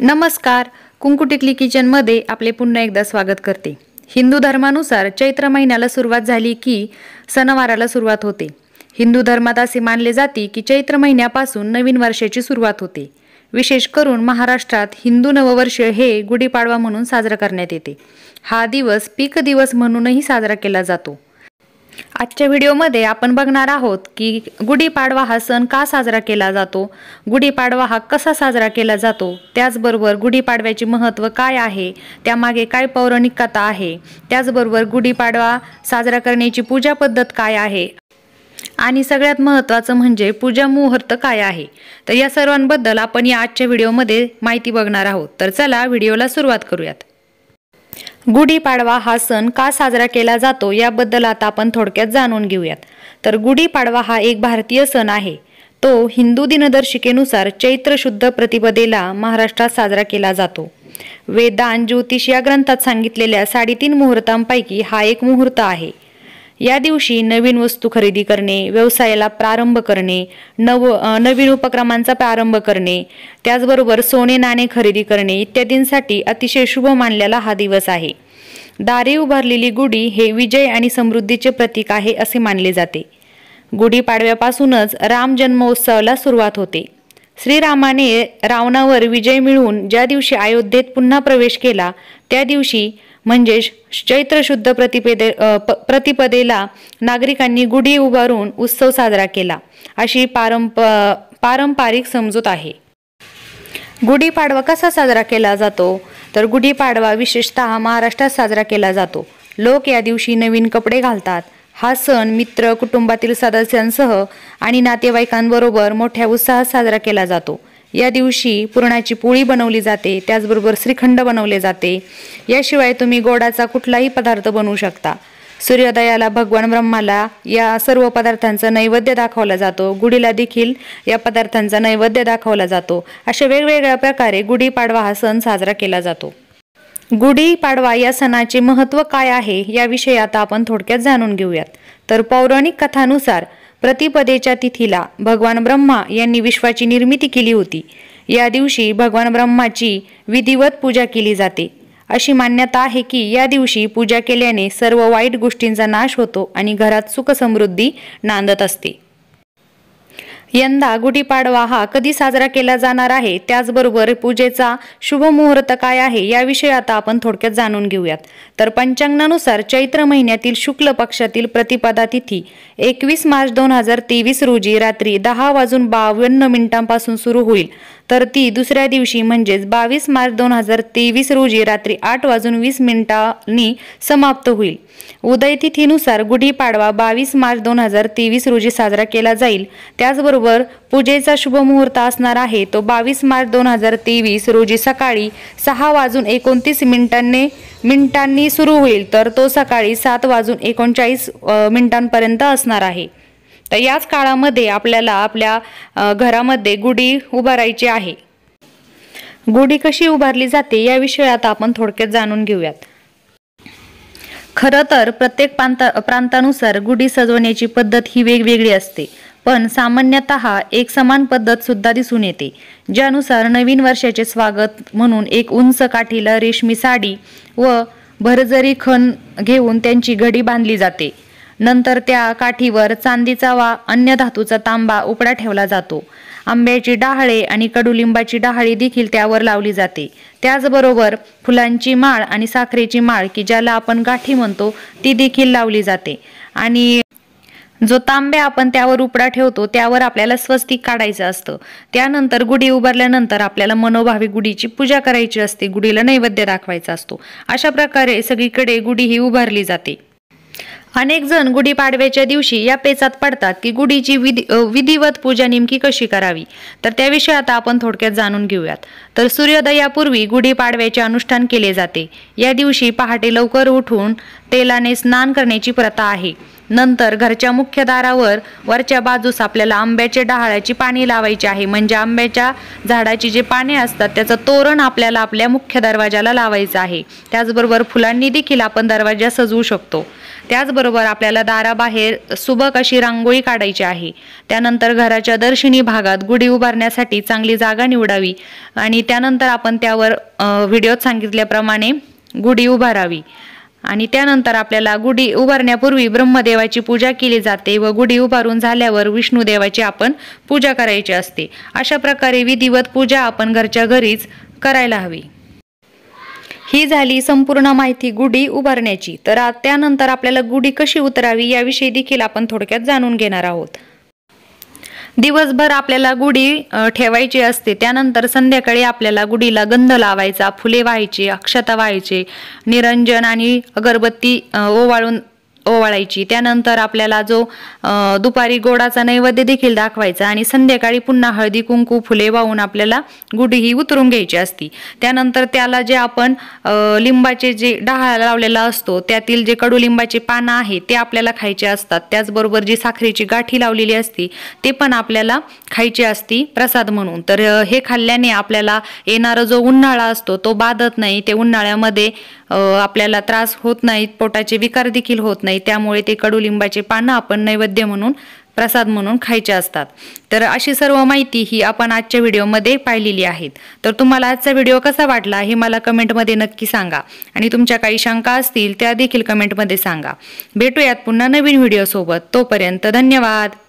नमस्कार कुंकुटिकली किचनमध्ये आपले पुन्हा एकदा स्वागत करते हिंदू धर्मानुसार चैत्र महिन्याला सुरुवात झाली की सणवाराला सुरुवात होते हिंदू धर्मात असे मानले जाते की चैत्र महिन्यापासून नवीन वर्षाची सुरुवात होते विशेष करून महाराष्ट्रात हिंदू नववर्ष हे गुढीपाडवा म्हणून साजरा करण्यात येते हा दिवस पीक दिवस म्हणूनही साजरा केला जातो आजच्या व्हिडिओमध्ये आपण बघणार आहोत की गुढीपाडवा हा सण का साजरा केला जातो गुढीपाडवा हा कसा साजरा केला जातो त्याचबरोबर गुढीपाडव्याचे महत्त्व काय आहे त्यामागे काय पौराणिक कथा आहे त्याचबरोबर गुढीपाडवा साजरा करण्याची पूजा पद्धत काय आहे आणि सगळ्यात महत्त्वाचं म्हणजे पूजा मुहूर्त काय आहे तर या सर्वांबद्दल आपण या आजच्या व्हिडिओमध्ये माहिती बघणार आहोत तर चला व्हिडिओला सुरुवात करूयात गुढीपाडवा हा सण का साजरा केला जातो याबद्दल आता आपण थोडक्यात जाणून घेऊयात तर गुढीपाडवा हा एक भारतीय सण आहे तो हिंदू दिनदर्शिकेनुसार चैत्र शुद्ध प्रतिपदेला महाराष्ट्रात साजरा केला जातो वेदान ज्योतिष या ग्रंथात सांगितलेल्या साडेतीन मुहूर्तांपैकी हा एक मुहूर्त आहे या दिवशी नवीन वस्तू खरेदी करणे व्यवसायाला प्रारंभ करणे नव नवीन उपक्रमांचा प्रारंभ करणे त्याचबरोबर सोने नाणे खरेदी करणे इत्यादींसाठी अतिशय शुभ मानलेला हा दिवस आहे दारी उभारलेली गुढी हे विजय आणि समृद्धीचे प्रतीक आहे असे मानले जाते गुढीपाडव्यापासूनच राम जन्मोत्सवाला सुरुवात होते श्रीरामाने रावणावर विजय मिळवून ज्या दिवशी अयोध्येत पुन्हा प्रवेश केला त्या दिवशी म्हणजे चैत्र शुद्ध प्रतिपदे प्रतिपदेला नागरिकांनी गुढी उभारून उत्सव साजरा केला अशी पारंप पारंपरिक समजूत आहे गुढीपाडवा कसा साजरा केला जातो तर गुढीपाडवा विशेषतः महाराष्ट्रात साजरा केला जातो लोक या दिवशी नवीन कपडे घालतात हा सण मित्र कुटुंबातील सदस्यांसह आणि नातेवाईकांबरोबर मोठ्या उत्साहात साजरा केला जातो या दिवशी पुरणाची पोळी बनवली जाते त्याचबरोबर श्रीखंड बनवले जाते याशिवाय तुम्ही गोडाचा कुठलाही पदार्थ बनवू शकता सूर्योदयाला भगवान ब्रह्माला या सर्व पदार्थांचा नैवेद्य दाखवला जातो गुढीला देखील या पदार्थांचा नैवेद्य दाखवला जातो अशा वेगवेगळ्या प्रकारे गुढीपाडवा हा सण साजरा केला जातो गुढीपाडवा या सणाचे महत्त्व काय आहे याविषयी आता आपण थोडक्यात जाणून घेऊयात तर पौराणिक कथानुसार प्रतिपदेच्या तिथीला भगवान ब्रह्मा यांनी विश्वाची निर्मिती केली होती या दिवशी भगवान ब्रह्माची विधिवत पूजा केली जाते अशी मान्यता आहे की या दिवशी पूजा केल्याने सर्व वाईट गोष्टींचा नाश होतो आणि घरात सुखसमृद्धी नांदत असते यंदा गुढीपाडवा हा कधी साजरा केला जाणार आहे त्याचबरोबर पूजेचा शुभ मुहूर्त काय आहे याविषयी आता आपण थोडक्यात जाणून घेऊयात तर पंचांगानुसार चैत्र महिन्यातील शुक्ल पक्षातील प्रतिपदा तिथी एकवीस मार्च दोन हजार तेवीस रोजी रात्री दहा वाजून बावन्न मिनिटांपासून सुरू होईल तर ती दुसऱ्या दिवशी म्हणजेच बावीस मार्च दोन हजार तेवीस रोजी रात्री आठ वाजून वीस मिनिटांनी समाप्त होईल उदय तिथीनुसार गुढीपाडवा बावीस मार्च दोन हजार तेवीस रोजी साजरा केला जाईल त्याचबरोबर बरोबर पूजेचा शुभ मुहूर्त असणार आहे तो बावीस मार्च दोन हजार तेवीस रोजी सकाळी सहा वाजून एकोणतीस मिनिटांनी मिनिटांनी सुरू होईल तर तो सकाळी सात वाजून एकोणचाळीस मिनिटांपर्यंत असणार आहे तर याच काळामध्ये आपल्याला आपल्या घरामध्ये गुढी उभारायची आहे गुढी कशी उभारली जाते या आता आपण थोडक्यात जाणून घेऊयात खरं तर प्रत्येक प्रांता प्रांतानुसार गुढी सजवण्याची पद्धत ही वेगवेगळी असते पण सामान्यत एक समान पद्धत सुद्धा दिसून येते ज्यानुसार नवीन वर्षाचे स्वागत म्हणून एक उंच काठीला रेशमी साडी व भरजरी खण घेऊन त्यांची घडी बांधली जाते नंतर त्या काठीवर चांदीचा वा अन्य धातूचा तांबा उपडा ठेवला जातो आंब्याची डहाळे आणि कडुलिंबाची डहाळी देखील त्यावर लावली जाते त्याचबरोबर फुलांची माळ आणि साखरेची माळ की ज्याला आपण गाठी म्हणतो ती देखील लावली जाते आणि जो तांब्या आपण त्यावर उपडा ठेवतो त्यावर आपल्याला स्वस्तिक काढायचं असतं त्यानंतर गुढी उभारल्यानंतर आपल्याला मनोभावी गुढीची पूजा करायची असते गुढीला नैवेद्य दाखवायचा असतो अशा प्रकारे सगळीकडे गुढी ही उभारली जाते अनेक जण गुढीपाडव्याच्या दिवशी या पेचात पडतात की गुढीची विधी विधिवत पूजा नेमकी कशी करावी तर त्याविषयी आता आपण थोडक्यात जाणून घेऊयात तर सूर्योदयापूर्वी गुढीपाडव्याचे अनुष्ठान केले जाते या दिवशी पहाटे लवकर उठून तेलाने स्नान करण्याची प्रथा आहे नंतर घरच्या मुख्य दारावर वरच्या बाजूस आपल्याला आंब्याचे डहाळ्याची पाणी लावायची आहे म्हणजे आंब्याच्या झाडाची जे पाने असतात त्याचं तोरण आपल्याला आपल्या मुख्य दरवाजाला लावायचं आहे त्याचबरोबर फुलांनी देखील आपण दरवाजा सजवू शकतो त्याचबरोबर आपल्याला दाराबाहेर सुबक अशी रांगोळी काढायची आहे त्यानंतर घराच्या दर्शनी भागात गुढी उभारण्यासाठी चांगली जागा निवडावी आणि त्यानंतर आपण त्यावर व्हिडिओत सांगितल्याप्रमाणे गुढी उभारावी आणि त्यानंतर आपल्याला गुढी उभारण्यापूर्वी ब्रह्मदेवाची पूजा केली जाते व गुढी उभारून झाल्यावर विष्णुदेवाची आपण पूजा करायची असते अशा प्रकारे विधिवत पूजा आपण घरच्या घरीच करायला हवी ही झाली संपूर्ण माहिती गुढी उभारण्याची तर त्यानंतर आपल्याला गुढी कशी उतरावी याविषयी देखील आपण थोडक्यात जाणून घेणार आहोत दिवसभर आपल्याला गुढी ठेवायची असते त्यानंतर संध्याकाळी आपल्याला गुढीला गंध लावायचा फुले व्हायचे अक्षता व्हायचे निरंजन आणि अगरबत्ती ओवाळून ओवाळायची त्यानंतर आपल्याला जो दुपारी गोडाचा नैवेद्य देखील दाखवायचा आणि संध्याकाळी पुन्हा हळदी कुंकू फुले वाहून आपल्याला गुढीही उतरून घ्यायची असती त्यानंतर त्याला जे आपण लिंबाचे जे डहाळ लावलेला असतो त्यातील जे कडुलिंबाचे पानं आहे ते आपल्याला खायचे असतात त्याचबरोबर जी साखरेची गाठी लावलेली असती ते पण आपल्याला खायची असती प्रसाद म्हणून तर हे खाल्ल्याने आपल्याला येणारा जो उन्हाळा असतो तो बाधत नाही ते उन्हाळ्यामध्ये आपल्याला त्रास होत नाहीत पोटाचे विकार देखील होत नाही नाही त्यामुळे ते कडुलिंबाचे पानं आपण नैवेद्य म्हणून प्रसाद म्हणून खायचे असतात तर अशी सर्व माहिती ही आपण आजच्या व्हिडिओमध्ये पाहिलेली आहेत तर तुम्हाला आजचा व्हिडिओ कसा वाटला हे मला कमेंटमध्ये नक्की सांगा आणि तुमच्या काही शंका असतील त्या देखील कमेंटमध्ये सांगा भेटूयात पुन्हा नवीन व्हिडिओसोबत तोपर्यंत धन्यवाद